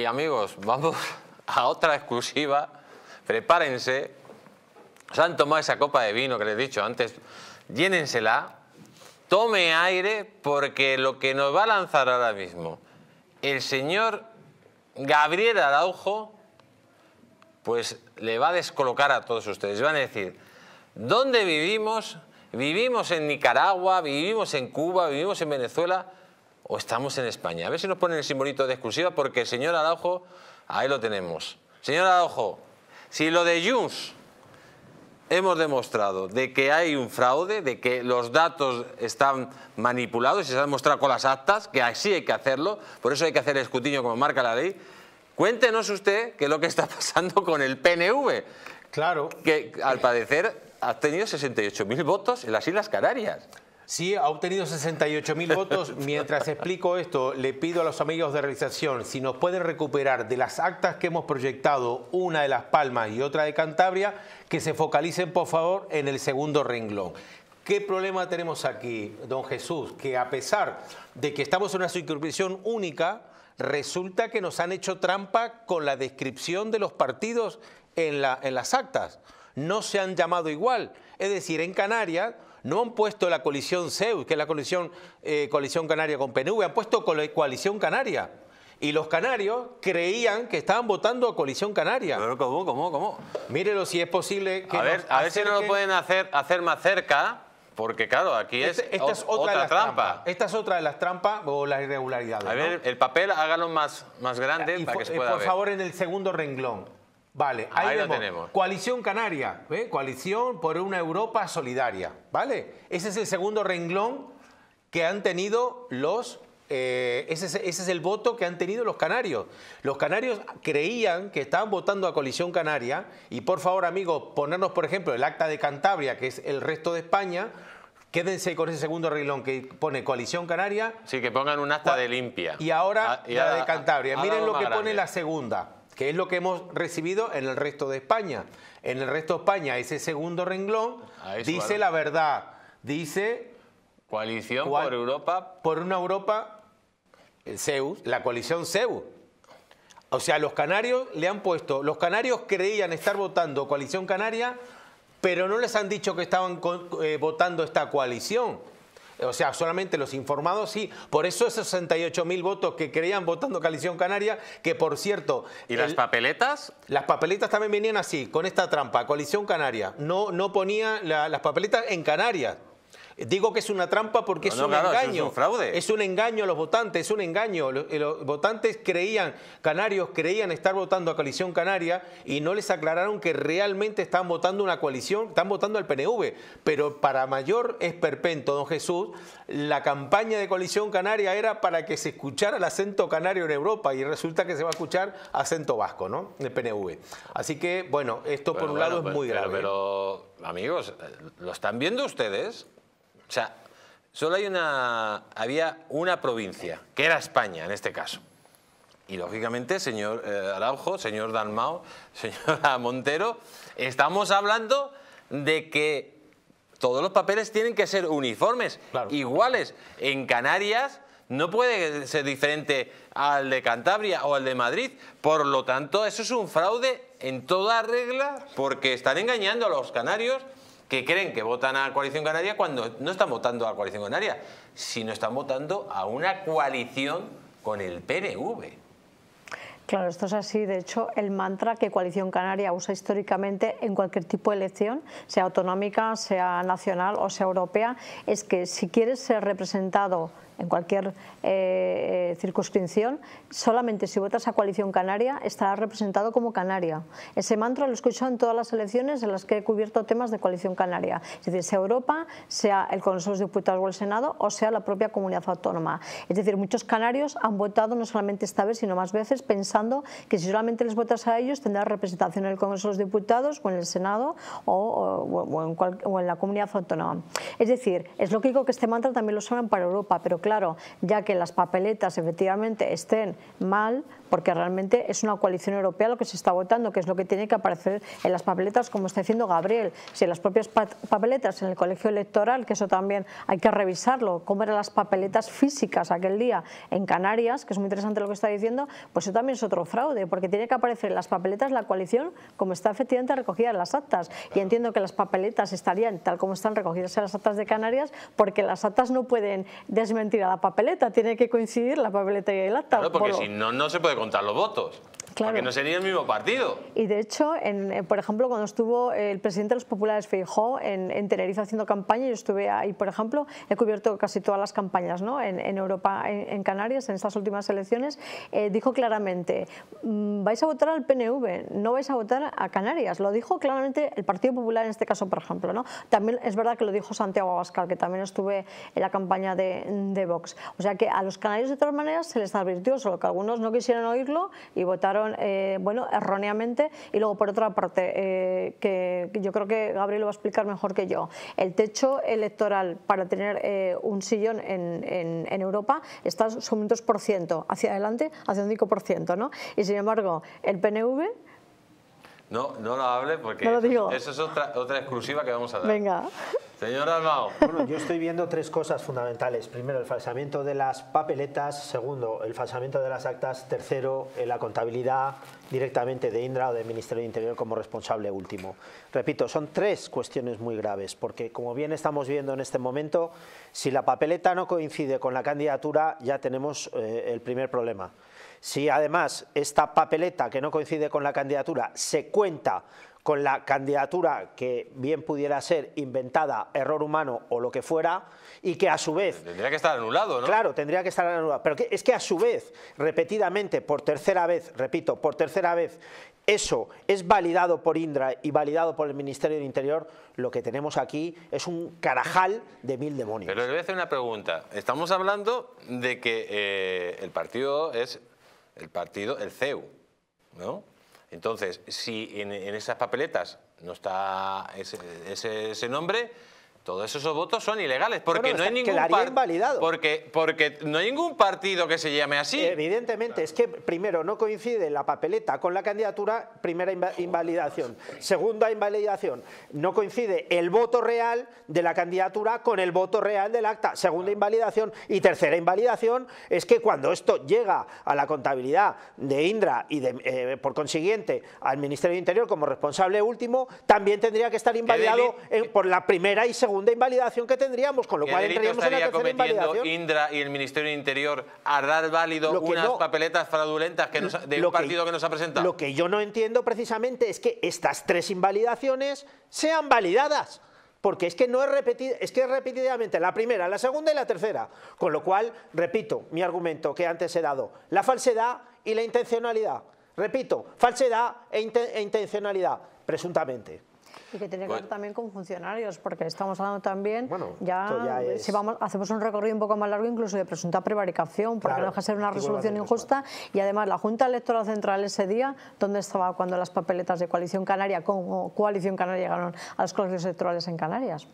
Y amigos, vamos a otra exclusiva. Prepárense. Se han tomado esa copa de vino que les he dicho antes. Llénensela. Tome aire porque lo que nos va a lanzar ahora mismo el señor Gabriel Araujo, pues le va a descolocar a todos ustedes. Van a decir, ¿dónde vivimos? Vivimos en Nicaragua, vivimos en Cuba, vivimos en Venezuela o estamos en España. A ver si nos ponen el simbolito de exclusiva porque señor Araujo, ahí lo tenemos. Señor Araujo, si lo de Junts hemos demostrado de que hay un fraude, de que los datos están manipulados y se ha demostrado con las actas, que así hay que hacerlo, por eso hay que hacer el como marca la ley, cuéntenos usted qué es lo que está pasando con el PNV. Claro. Que al parecer ha tenido 68.000 votos en las Islas Canarias. Sí, ha obtenido 68.000 votos. Mientras explico esto, le pido a los amigos de realización si nos pueden recuperar de las actas que hemos proyectado, una de Las Palmas y otra de Cantabria, que se focalicen, por favor, en el segundo renglón. ¿Qué problema tenemos aquí, don Jesús? Que a pesar de que estamos en una circunscripción única, resulta que nos han hecho trampa con la descripción de los partidos en, la, en las actas. No se han llamado igual. Es decir, en Canarias no han puesto la coalición CEU, que es la coalición, eh, canaria con PNV, han puesto coalición canaria. Y los canarios creían que estaban votando a coalición canaria. Pero ¿cómo, cómo, cómo? Mírelo si es posible que A ver, si no lo pueden hacer, hacer más cerca. Porque claro, aquí es, este, esta es otra, trampa. Esta es otra de las trampas o las irregularidades. A ver, el papel hágalo más, más grande para que se eh, pueda Por favor, en el segundo renglón. Vale, ahí, lo tenemos. Coalición Canaria, ¿eh? coalición por una Europa solidaria, ¿vale? Ese es el segundo renglón que han tenido los... Eh, ese, es, el voto que han tenido los canarios. Los canarios creían que estaban votando a Coalición Canaria y por favor amigos, ponernos por ejemplo el acta de Cantabria, que es el resto de España, Quédense con ese segundo renglón que pone Coalición Canaria. Sí, que pongan un acta de limpia. Y ahora, ah, la de Cantabria. Miren lo que pone la segunda que es lo que hemos recibido en el resto de España. En el resto de España, ese segundo renglón dice la verdad, dice... Coalición por Europa. Por una Europa, el la coalición CEU. O sea, los canarios le han puesto, los canarios creían estar votando coalición canaria, pero no les han dicho que estaban eh, votando esta coalición. O sea, solamente los informados sí. Por eso esos 68 mil votos que creían votando Coalición Canaria, que por cierto... ¿Y las papeletas? Las papeletas también venían así, con esta trampa. Coalición Canaria. No, no ponía las papeletas en Canarias. Digo que es una trampa porque es un engaño. Es un fraude. Es un engaño a los votantes, es un engaño. Eh, los, votantes creían, canarios creían estar votando a Coalición Canaria y no les aclararon que realmente están votando una coalición, están votando al PNV. Pero para mayor esperpento, don Jesús, la campaña de Coalición Canaria era para que se escuchara el acento canario en Europa y resulta que se va a escuchar acento vasco, ¿no? El PNV. Así que, bueno, esto por un lado es muy grave. pero, amigos, eh, ¿lo están viendo ustedes? O sea, solo hay una, había una provincia, que era España en este caso. Y lógicamente, señor eh, Araujo, señor Dalmao, señora Montero, estamos hablando de que todos los papeles tienen que ser uniformes, iguales. En Canarias no puede ser diferente al de Cantabria o al de Madrid. Por lo tanto, eso es un fraude en toda regla porque están engañando a los canarios que creen que votan a la Coalición Canaria cuando no están votando a Coalición Canaria, sino están votando a una coalición con el PNV. Claro, esto es así. De hecho, el mantra que Coalición Canaria usa históricamente en cualquier tipo de elección, sea autonómica, sea nacional o sea europea, es que si quieres ser representado en cualquier eh, eh, circunscripción, solamente si votas a coalición canaria estarás representado como canaria. Ese mantra lo he escuchado en todas las elecciones en las que he cubierto temas de coalición canaria, es decir, sea Europa, sea el Consejo de Diputados o el Senado o sea la propia comunidad autónoma. Es decir, muchos canarios han votado no solamente esta vez, sino más veces pensando que si solamente les votas a ellos tendrás representación en el Congreso de Diputados o en el Senado o, en, la comunidad autónoma. Es decir, es lógico que este mantra también lo suenan para Europa, pero claro, ya que las papeletas efectivamente estén mal, porque realmente es una coalición europea lo que se está votando, que es lo que tiene que aparecer en las papeletas, como está diciendo Gabriel. Si las propias papeletas en el colegio electoral, que eso también hay que revisarlo, cómo eran las papeletas físicas aquel día en Canarias, que es muy interesante lo que está diciendo, pues eso también es otro fraude, porque tiene que aparecer en las papeletas la coalición como está efectivamente recogida en las actas. Y entiendo que las papeletas estarían tal como están recogidas en las actas de Canarias, porque las actas no pueden desmentir la papeleta, tiene que coincidir la papeleta y el acta. porque si no, no se puede contar los votos. Claro. Porque no sería el mismo partido. Y de hecho, eh, por ejemplo, cuando estuvo el presidente de los populares Feijó en, Tenerife haciendo campaña, yo estuve ahí, por ejemplo, he cubierto casi todas las campañas ¿no? en, Europa, en, Canarias, en estas últimas elecciones, eh, dijo claramente, mm, vais a votar al PNV, no vais a votar a Canarias. Lo dijo claramente el Partido Popular en este caso, por ejemplo. ¿no? También es verdad que lo dijo Santiago Abascal, que también estuve en la campaña de, de Vox. O sea que a los canarios de todas maneras se les advirtió, solo que algunos no quisieron oírlo y votaron eh, bueno, erróneamente. Y luego, por otra parte, eh, que yo creo que Gabriel lo va a explicar mejor que yo, el techo electoral para tener eh, un sillón en, Europa está sobre un 2%, hacia adelante hacia un 5%. ¿no? Y sin embargo, el PNV... No, no lo hable porque eso es otra, otra exclusiva que vamos a dar. Venga. Señor Bueno, yo estoy viendo tres cosas fundamentales. Primero, el falsamiento de las papeletas. Segundo, el falsamiento de las actas. Tercero, eh, la contabilidad directamente de Indra o del Ministerio de Interior como responsable último. Repito, son tres cuestiones muy graves, porque como bien estamos viendo en este momento, si la papeleta no coincide con la candidatura, ya tenemos eh, el primer problema. Si además esta papeleta que no coincide con la candidatura se cuenta con la candidatura que bien pudiera ser inventada, error humano o lo que fuera, y que a su vez... Tendría que estar anulado, ¿no? Claro, tendría que estar anulado. Pero es que a su vez, repetidamente, por tercera vez, repito, por tercera vez, eso es validado por Indra y validado por el Ministerio del Interior, lo que tenemos aquí es un carajal de mil demonios. Pero le voy a hacer una pregunta. Estamos hablando de que eh, el partido es el partido, el CEU, ¿no? Entonces, si en, esas papeletas no está ese nombre, todos esos votos son ilegales porque no hay ningún porque no hay ningún partido que se llame así evidentemente es que primero no coincide la papeleta con la candidatura primera invalidación segunda invalidación no coincide el voto real de la candidatura con el voto real del acta segunda invalidación y tercera invalidación es que cuando esto llega a la contabilidad de Indra y de, eh, por consiguiente al Ministerio de Interior como responsable último también tendría que estar invalidado por la primera y segunda segunda invalidación que tendríamos, con lo cual entraríamos en la tercera invalidación. Indra y el Ministerio del Interior a dar válido unas papeletas fraudulentas que de un partido que, nos ha presentado? Lo que yo no entiendo precisamente es que estas tres invalidaciones sean validadas porque es que no es repetida, es que repetidamente la primera, la segunda y la tercera. Con lo cual, repito mi argumento que antes he dado, la falsedad y la intencionalidad. Repito, falsedad e, e intencionalidad, presuntamente. Y que tiene que pues ver también con funcionarios, porque estamos hablando también, ya, vamos, hacemos un recorrido un poco más largo incluso de presunta prevaricación, porque no deja ser una resolución injusta. Y además la Junta Electoral Central ese día, ¿dónde estaba cuando las papeletas de Coalición Canaria con Coalición Canaria llegaron a los colegios electorales en Canarias?